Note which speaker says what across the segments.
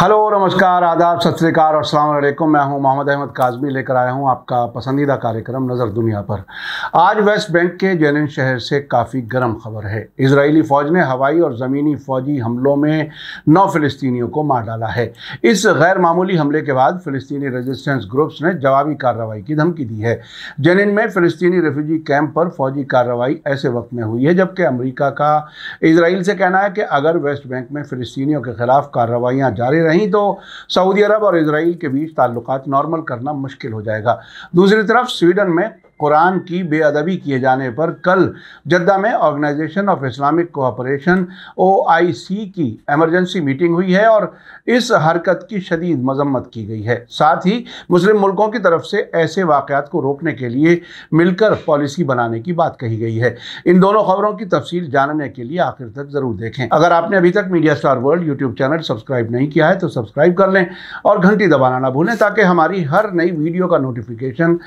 Speaker 1: hello नमस्कार आदाब सत श्रीकाल और सलामकुम मैं हूं मोहम्मद अहमद काजमी लेकर आया हूं आपका पसंदीदा कार्यक्रम नज़र दुनिया पर आज वेस्ट बैंक के जेनिन शहर से काफ़ी गर्म खबर है इसराइली फ़ौज ने हवाई और ज़मीनी फ़ौजी हमलों में नौ फ़िलिस्तीनियों को मार डाला है इस गैर मामूली हमले के बाद फ़िलिस्तीनी रेजिस्टेंस ग्रुप्स ने जवाबी कार्रवाई की धमकी दी है जेनिन में फ़िलिस्तीनी रेफ्यूजी कैंप पर फौजी कार्रवाई ऐसे वक्त में हुई है जबकि अमरीका का इसराइल से कहना है कि अगर वेस्ट बैंक में फ़िलिस्तीनियों के खिलाफ कार्रवाइयाँ जारी रहीं तो सऊदी अरब और इसराइल के बीच ताल्लुक नॉर्मल करना मुश्किल हो जाएगा दूसरी तरफ स्वीडन में कुरान की बेअदबी किए जाने पर कल जद्दा में organisation of Islamic cooperation O की एमरजेंसी मीटिंग हुई है और इस हरकत की शदीद मजम्मत की गई है साथ ही मुस्लिम मुल्कों की तरफ से ऐसे वाक़ात को रोकने के लिए मिलकर पॉलिसी बनाने की बात कही गई है इन दोनों खबरों की तफसील जानने के लिए आखिर तक ज़रूर देखें अगर आपने अभी तक media star world YouTube channel subscribe नहीं किया है तो सब्सक्राइब कर लें और घंटी दबाना ना भूलें ताकि हमारी हर नई वीडियो का नोटिफिकेशन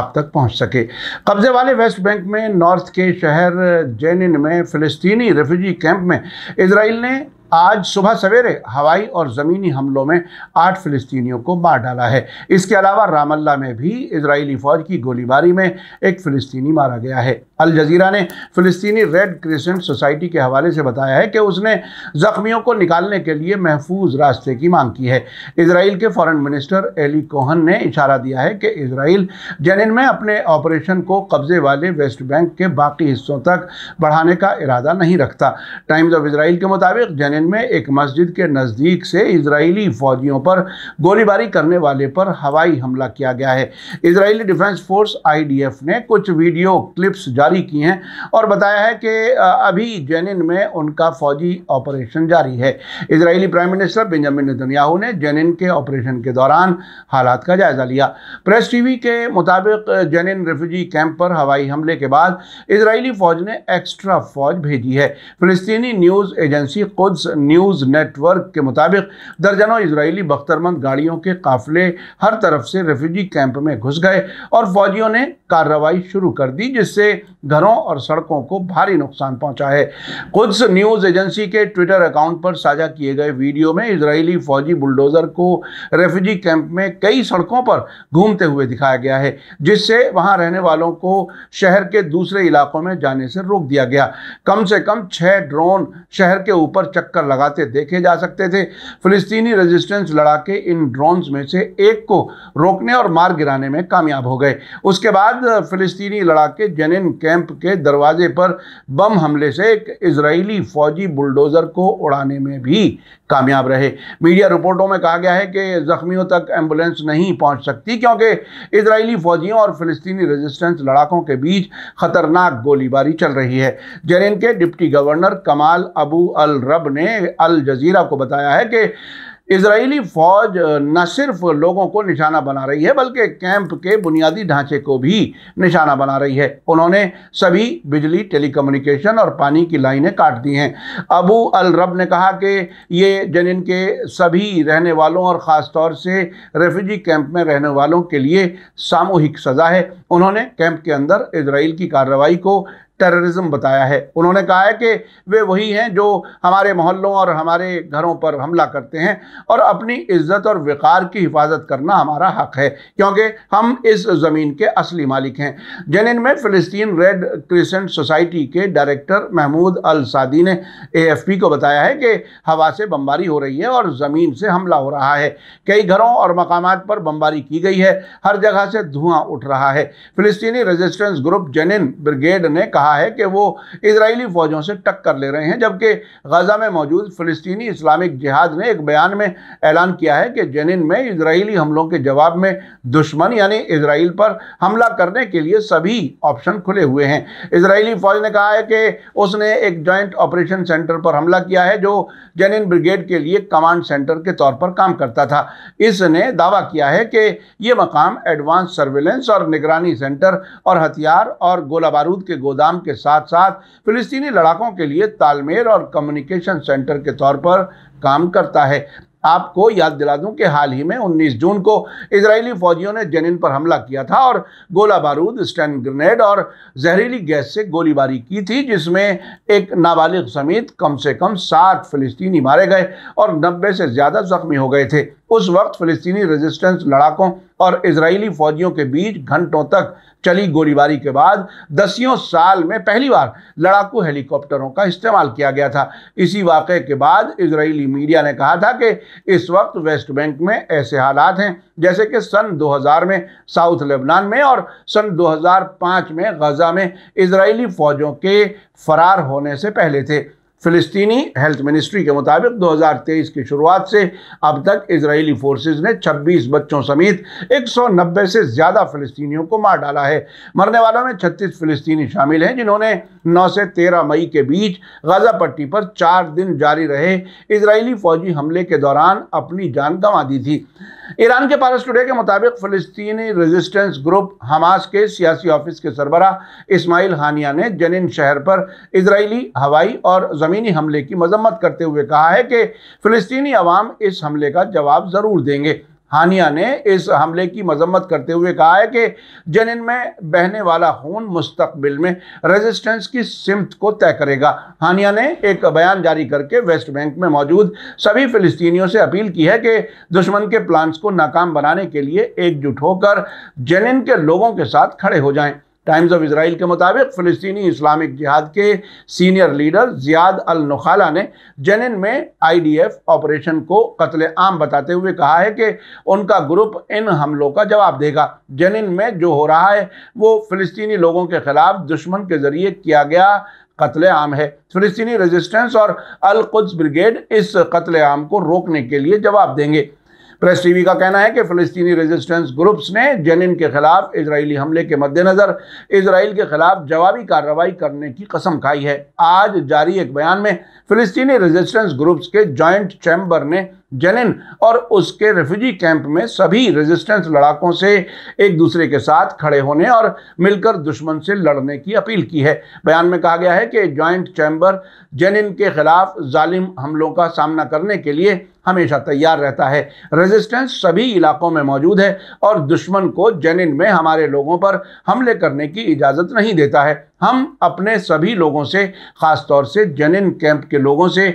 Speaker 1: आप तक पहुँच सके सके कब्जे वाले वेस्ट बैंक में नॉर्थ के शहर जेनिन में फिलिस्तीनी रेफ्यूजी कैंप में इसराइल ने आज सुबह सवेरे हवाई और ज़मीनी हमलों में आठ फ़िलिस्तीनियों को मार डाला है इसके अलावा रामल्ला में भी इसराइली फ़ौज की गोलीबारी में एक फ़िलिस्तीनी मारा गया है अल जजीरा ने फ़िलिस्तीनी रेड क्रिसेंट सोसाइटी के हवाले से बताया है कि उसने ज़ख्मियों को निकालने के लिए महफूज रास्ते की मांग की है इसराइल के फॉरन मिनिस्टर एली कोहन ने इशारा दिया है कि इसराइल जेनिन में अपने ऑपरेशन को कब्जे वाले वेस्ट बैंक के बाकी हिस्सों तक बढ़ाने का इरादा नहीं रखता टाइम्स ऑफ इसराइल के मुताबिक जेनिन लेबनान में एक मस्जिद के नज़दीक से इजरायली फौजियों पर गोलीबारी करने वाले पर हवाई हमला किया गया है इजरायली डिफेंस फोर्स आईडीएफ ने कुछ वीडियो क्लिप्स जारी किए हैं और बताया है कि अभी जेनिन में उनका फौजी ऑपरेशन जारी है Israeli prime minister Benjamin Netanyahu ने जेनिन के ऑपरेशन के दौरान हालात का जायजा लिया प्रेस टीवी के मुताबिक जेनिन रेफ्यूजी कैंप पर हवाई हमले के बाद इजरायली फौज ने एक्स्ट्रा फौज भेजी है फिलिस्तीनी news agency Quds news network के मुताबिक दर्जनों इसराइली बख्तरमंद गाड़ियों के काफिले हर तरफ से रेफ्यूजी कैंप में घुस गए और फौजियों ने कार्रवाई शुरू कर दी जिससे घरों और सड़कों को भारी नुकसान पहुंचा है कुछ न्यूज़ एजेंसी के ट्विटर अकाउंट पर साझा किए गए वीडियो में इसराइली फौजी बुलडोज़र को रेफ्यूजी कैंप में कई सड़कों पर घूमते हुए दिखाया गया है जिससे वहां रहने वालों को शहर के दूसरे इलाकों में जाने से रोक दिया गया कम से कम छः ड्रोन शहर के ऊपर चक्कर चक्कर लगाते देखे जा सकते थे फिलिस्तीनी रेजिस्टेंस लड़ाके इन ड्रोन्स में से एक को रोकने और मार गिराने में कामयाब हो गए उसके बाद फिलिस्तीनी लड़ाके जेनिन कैंप के दरवाजे पर बम हमले से एक इसराइली फौजी बुलडोज़र को उड़ाने में भी कामयाब रहे मीडिया रिपोर्टों में कहा गया है कि जख्मियों तक एम्बुलेंस नहीं पहुंच सकती क्योंकि इसराइली फौजियों और फिलिस्तीनी रेजिस्टेंस लड़ाकों के बीच खतरनाक गोलीबारी चल रही है जेनिन के डिप्टी गवर्नर कमाल अबू अल रब ने ने अल जजीरा को बताया है कि इसराइली फ़ौज न सिर्फ लोगों को निशाना बना रही है बल्कि कैंप के बुनियादी ढांचे को भी निशाना बना रही है उन्होंने सभी बिजली टेलीकम्युनिकेशन और पानी की लाइनें काट दी हैं अबू अल रब ने कहा कि ये जनिन के सभी रहने वालों और ख़ास तौर से रेफ्यूजी कैंप में रहने वालों के लिए सामूहिक सज़ा है उन्होंने कैंप के अंदर इसराइल की कार्रवाई को टेररिज्म बताया है उन्होंने कहा है कि वे वही हैं जो हमारे मोहल्लों और हमारे घरों पर हमला करते हैं और अपनी इज्जत और वक़ार की हिफाजत करना हमारा हक है क्योंकि हम इस ज़मीन के असली मालिक हैं जेनिन में फ़लस्तीन रेड क्रिसेंट सोसाइटी के डायरेक्टर महमूद अल सादी ने ए को बताया है कि हवा से बमबारी हो रही है और ज़मीन से हमला हो रहा है कई घरों और मकाम पर बमबारी की गई है हर जगह से धुआं उठ रहा है फ़लस्तनी रजिस्टेंस ग्रुप जेनिन ब्रिगेड ने कहा रहा है कि वो इसराइली फ़ौजों से टक्कर ले रहे हैं जबकि गज़ा में मौजूद फ़लस्तनी इस्लामिक जिहाद ने एक बयान में ऐलान किया है कि जेनिन में इसराइली हमलों के जवाब में दुश्मन यानी इसराइल पर हमला करने के लिए सभी ऑप्शन खुले हुए हैं इसराइली फ़ौज ने कहा है कि उसने एक जॉइंट ऑपरेशन सेंटर पर हमला किया है जो जेनिन ब्रिगेड के लिए कमांड सेंटर के तौर पर काम करता था इसने दावा किया है कि यह मकाम एडवांस सर्विलेंस और निगरानी सेंटर और हथियार और गोला बारूद के गोदाम के साथ साथ फिलिस्तीनी लड़ाकों के लिए तालमेल और कम्युनिकेशन सेंटर के तौर पर काम करता है आपको याद दिला दूं कि हाल ही में 19 जून को इजरायली फौजियों ने जेनिन पर हमला किया था और गोला बारूद स्टैंड ग्रेनेड और जहरीली गैस से गोलीबारी की थी जिसमें एक नाबालिग समेत कम से कम सात फिलिस्तीनी मारे गए और 90 से ज़्यादा जख्मी हो गए थे उस वक्त फिलिस्तीनी रेजिस्टेंस लड़ाकों और इसराइली फौजियों के बीच घंटों तक चली गोलीबारी के बाद दसियों साल में पहली बार लड़ाकू हेलीकॉप्टरों का इस्तेमाल किया गया था इसी वाक़े के बाद इसराइली मीडिया ने कहा था कि इस वक्त वेस्ट बैंक में ऐसे हालात हैं जैसे कि सन 2000 में साउथ लेबनान में और सन 2005 में गज़ा में इसराइली फ़ौजों के फरार होने से पहले थे फिलिस्तीनी हेल्थ मिनिस्ट्री के मुताबिक 2023 की शुरुआत से अब तक इसराइली फोर्सेज ने 26 बच्चों समेत 190 से ज़्यादा फ़लस्तियों को मार डाला है मरने वालों में 36 फिलिस्तीनी शामिल हैं जिन्होंने 9 से 13 मई के बीच गजा पट्टी पर चार दिन जारी रहे इसराइली फौजी हमले के दौरान अपनी जान गंवा दी थी ईरान के पारस टुडे के मुताबिक फ़लस्तनी रेजिस्टेंस ग्रुप हमास के सियासी ऑफिस के सरबरा इसमाइल हानिया ने जनिन शहर पर इसराइली हवाई और ज़मीनी हमले की मजम्मत करते हुए कहा है कि फलस्तनी अवाम इस हमले का जवाब ज़रूर देंगे हानिया ने इस हमले की मजम्मत करते हुए कहा है कि जनिन में बहने वाला खून मुस्तबिल में रेजिस्टेंस की सिमत को तय करेगा हानिया ने एक बयान जारी करके वेस्ट बैंक में मौजूद सभी फिलिस्तीनियों से अपील की है कि दुश्मन के प्लान्स को नाकाम बनाने के लिए एकजुट होकर जनिन के लोगों के साथ खड़े हो जाएं टाइम्स ऑफ इसराइल के मुताबिक फ़लस्तनी इस्लामिक जिहाद के senior leader Ziyad Al Nakhalah ने जेनिन में आईडीएफ ऑपरेशन को कत्ल आम बताते हुए कहा है कि उनका ग्रुप इन हमलों का जवाब देगा जेनिन में जो हो रहा है वो फ़लस्तनी लोगों के ख़िलाफ़ दुश्मन के ज़रिए किया गया कत्ल आम है फ़लस्तनी रजिस्टेंस और अलकुद्स ब्रिगेड इस कत्ल आम को रोकने के लिए जवाब देंगे प्रेस टीवी का कहना है कि फ़लस्तीनी रेजिस्टेंस ग्रुप्स ने जेनिन के खिलाफ इसराइली हमले के मद्देनज़र इसराइल के खिलाफ जवाबी कार्रवाई करने की कसम खाई है आज जारी एक बयान में फिलिस्तीनी रेजिस्टेंस ग्रुप्स के ज्वाइंट चैम्बर ने जेलेन और उसके रेफ्यूजी कैंप में सभी रेजिस्टेंस लड़ाकों से एक दूसरे के साथ खड़े होने और मिलकर दुश्मन से लड़ने की अपील की है बयान में कहा गया है कि जॉइंट चैम्बर जेनिन के खिलाफ जालिम हमलों का सामना करने के लिए हमेशा तैयार रहता है रेजिस्टेंस सभी इलाकों में मौजूद है और दुश्मन को जेनिन में हमारे लोगों पर हमले करने की इजाज़त नहीं देता है हम अपने सभी लोगों से ख़ासतौर से जेनिन कैंप के लोगों से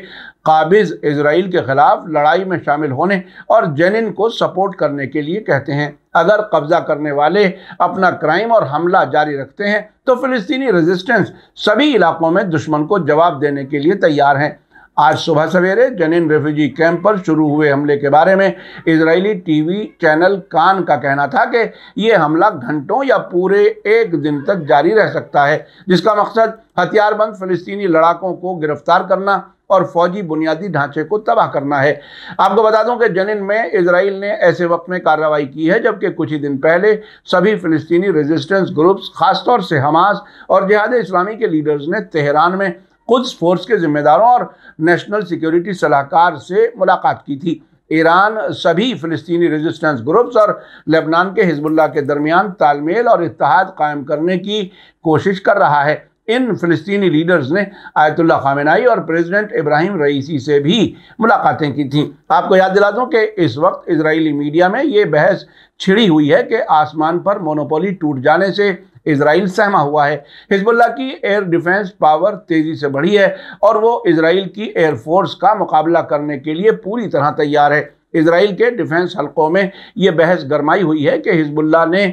Speaker 1: काबिज़ इसराइल के ख़िलाफ़ लड़ाई में शामिल होने और जेनिन को सपोर्ट करने के लिए कहते हैं अगर कब्ज़ा करने वाले अपना क्राइम और हमला जारी रखते हैं तो फ़िलिस्तीनी रेजिस्टेंस सभी इलाकों में दुश्मन को जवाब देने के लिए तैयार हैं आज सुबह सवेरे जनिन रेफ्यूजी कैंप पर शुरू हुए हमले के बारे में इजरायली टीवी चैनल कान का कहना था कि ये हमला घंटों या पूरे एक दिन तक जारी रह सकता है जिसका मकसद हथियारबंद फिलिस्तीनी लड़ाकों को गिरफ्तार करना और फौजी बुनियादी ढांचे को तबाह करना है आपको बता दूं कि जनिन में इसराइल ने ऐसे वक्त में कार्रवाई की है जबकि कुछ ही दिन पहले सभी फिलिस्तीनी रेजिस्टेंस ग्रुप्स खासतौर से हमास और जिहाद इस्लामी के लीडर्स ने तेहरान में कुछ फोर्स के जिम्मेदारों और नेशनल सिक्योरिटी सलाहकार से मुलाकात की थी ईरान सभी फिलिस्तीनी रेजिस्टेंस ग्रुप्स और लेबनान के हिजबुल्ला के दरमियान तालमेल और इतिहाद कायम करने की कोशिश कर रहा है इन फिलिस्तीनी लीडर्स ने आयतुल्ला खामेनाई और प्रेसिडेंट इब्राहिम रईसी से भी मुलाकातें की थीं आपको याद दिला दूं कि इस वक्त इसराइली मीडिया में ये बहस छिड़ी हुई है कि आसमान पर मोनोपोली टूट जाने से इसराइल सहमा हुआ है हिजबुल्ला की एयर डिफेंस पावर तेज़ी से बढ़ी है और वो इसराइल की एयरफोर्स का मुकाबला करने के लिए पूरी तरह तैयार है इसराइल के डिफेंस हलकों में ये बहस गरमाई हुई है कि हिजबुल्ला ने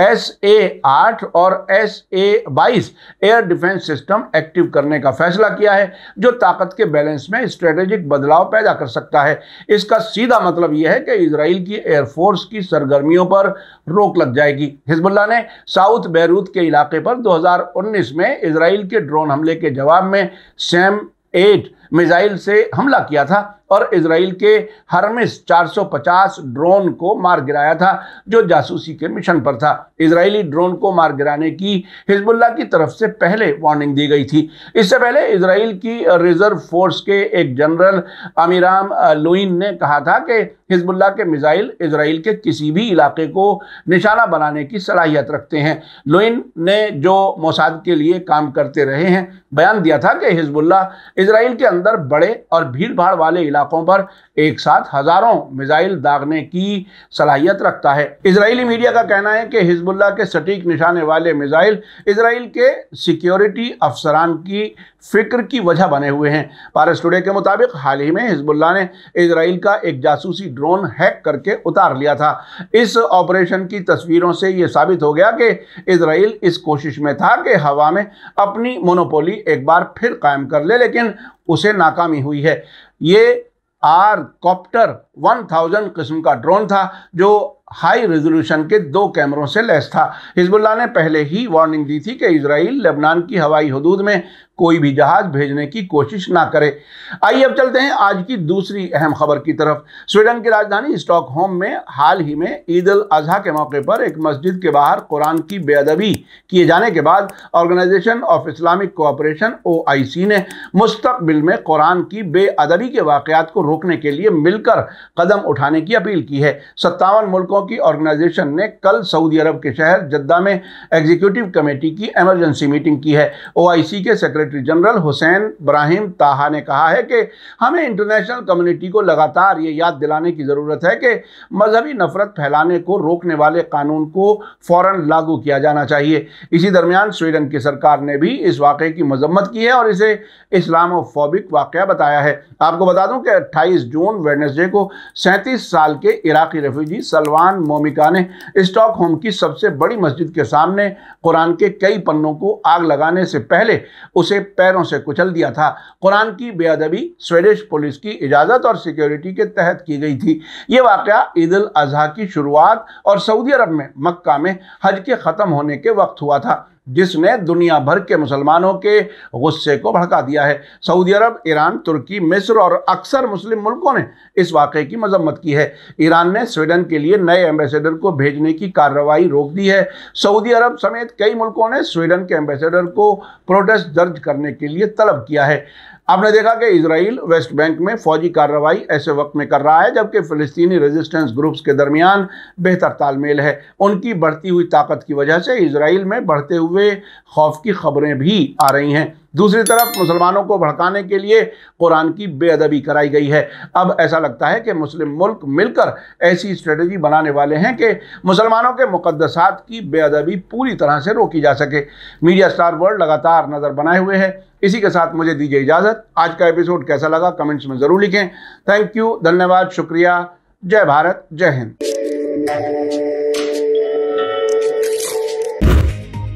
Speaker 1: एस ए आठ और एस ए बाईस एयर डिफेंस सिस्टम एक्टिव करने का फैसला किया है जो ताकत के बैलेंस में स्ट्रेटेजिक बदलाव पैदा कर सकता है इसका सीधा मतलब यह है कि इसराइल की एयरफोर्स की सरगर्मियों पर रोक लग जाएगी हिजबुल्ला ने साउथ बैरूत के इलाके पर 2019 में इसराइल के ड्रोन हमले के जवाब में सैम एट मिजाइल से हमला किया था और इसराइल के हरमिस 450 ड्रोन को मार गिराया था जो जासूसी के मिशन पर था इसराइली ड्रोन को मार गिराने की हिजबुल्ला की तरफ से पहले वार्निंग दी गई थी इससे पहले इसराइल की रिजर्व फोर्स के एक जनरल अमीराम लोइन ने कहा था कि हिजबुल्ला के मिसाइल इसराइल के किसी भी इलाके को निशाना बनाने की सलाहियत रखते हैं लोइन ने जो मोसाद के लिए काम करते रहे हैं बयान दिया था कि हिजबुल्ला इसराइल के अंदर बड़े और भीड़ भाड़ वाले इलाकों पर एक साथ हजारों मिसाइल दागने की सलाहियत रखता है इजरायली मीडिया का कहना है कि हिजबुल्ला के सटीक निशाने वाले मिसाइल इसराइल के सिक्योरिटी अफसरान की फिक्र की वजह बने हुए हैं पारस टुडे के मुताबिक हाल ही में हिजबुल्ला ने इसराइल का एक जासूसी ड्रोन हैक करके उतार लिया था इस ऑपरेशन की तस्वीरों से यह साबित हो गया कि इसराइल इस कोशिश में था कि हवा में अपनी मोनोपोली एक बार फिर कायम कर ले लेकिन उसे नाकामी हुई है ये आर कॉप्टर 1000 किस्म का ड्रोन था जो हाई रेजोल्यूशन के दो कैमरों से लैस था हिजबुल्ला ने पहले ही वार्निंग दी थी कि इसराइल लेबनान की हवाई हदूद में कोई भी जहाज भेजने की कोशिश ना करे आइए अब चलते हैं आज की दूसरी अहम खबर की तरफ स्वीडन की राजधानी स्टॉकहोम में हाल ही में ईद अल अजहा के मौके पर एक मस्जिद के बाहर कुरान की बेअदबी किए जाने के बाद organisation of Islamic cooperation C ने मुस्तबिल में कुरान की बेअदबी के वाकयात को रोकने के लिए मिलकर कदम उठाने की अपील की है सत्तावन मुल्कों की ऑर्गेनाइजेशन ने कल सऊदी अरब के शहर जद्दा में एग्जीक्यूटिव कमेटी की एमरजेंसी मीटिंग की है सी के secretary secretary general Hussein Brahim Taha ने कहा है कि हमें इंटरनेशनल कम्युनिटी को लगातार ये याद दिलाने की ज़रूरत है कि मजहबी नफरत फैलाने को रोकने वाले कानून को फ़ौर लागू किया जाना चाहिए इसी दरमियान स्वीडन की सरकार ने भी इस वाक़े की मजम्मत की है और इसे इस्लामोफोबिक वाक़ बताया है आपको बता दूं कि अट्ठाईस जून वेडनेसडे को सैंतीस साल के इराकी रेफ्यूजी सलवान मोमिका ने स्टॉकहोम की सबसे बड़ी मस्जिद के सामने कुरान के कई पन्नों को आग लगाने से पहले उसे उसे पैरों से कुचल दिया था कुरान की बेअदबी स्वेडिश पुलिस की इजाज़त और सिक्योरिटी के तहत की गई थी ये वाक़ ईद अजहा की शुरुआत और सऊदी अरब में मक्का में हज के ख़त्म होने के वक्त हुआ था जिसने दुनिया भर के मुसलमानों के गुस्से को भड़का दिया है सऊदी अरब ईरान तुर्की मिस्र और अक्सर मुस्लिम मुल्कों ने इस वाक़े की मजम्मत की है ईरान ने स्वीडन के लिए नए एम्बेसडर को भेजने की कार्रवाई रोक दी है सऊदी अरब समेत कई मुल्कों ने स्वीडन के एम्बेसडर को प्रोटेस्ट दर्ज करने के लिए तलब किया है आपने देखा कि इसराइल वेस्ट बैंक में फौजी कार्रवाई ऐसे वक्त में कर रहा है जबकि फ़लस्तनी रेजिस्टेंस ग्रुप्स के दरमियान बेहतर तालमेल है उनकी बढ़ती हुई ताकत की वजह से इसराइल में बढ़ते हुए खौफ की खबरें भी आ रही हैं दूसरी तरफ मुसलमानों को भड़काने के लिए कुरान की बेअदबी कराई गई है अब ऐसा लगता है कि मुस्लिम मुल्क मिलकर ऐसी स्ट्रेटजी बनाने वाले हैं कि मुसलमानों के मुकदसात की बेअदबी पूरी तरह से रोकी जा सके मीडिया स्टार वर्ल्ड लगातार नज़र बनाए हुए हैं इसी के साथ मुझे दीजिए इजाज़त आज का एपिसोड कैसा लगा कमेंट्स में ज़रूर लिखें थैंक यू धन्यवाद शुक्रिया जय भारत जय हिंद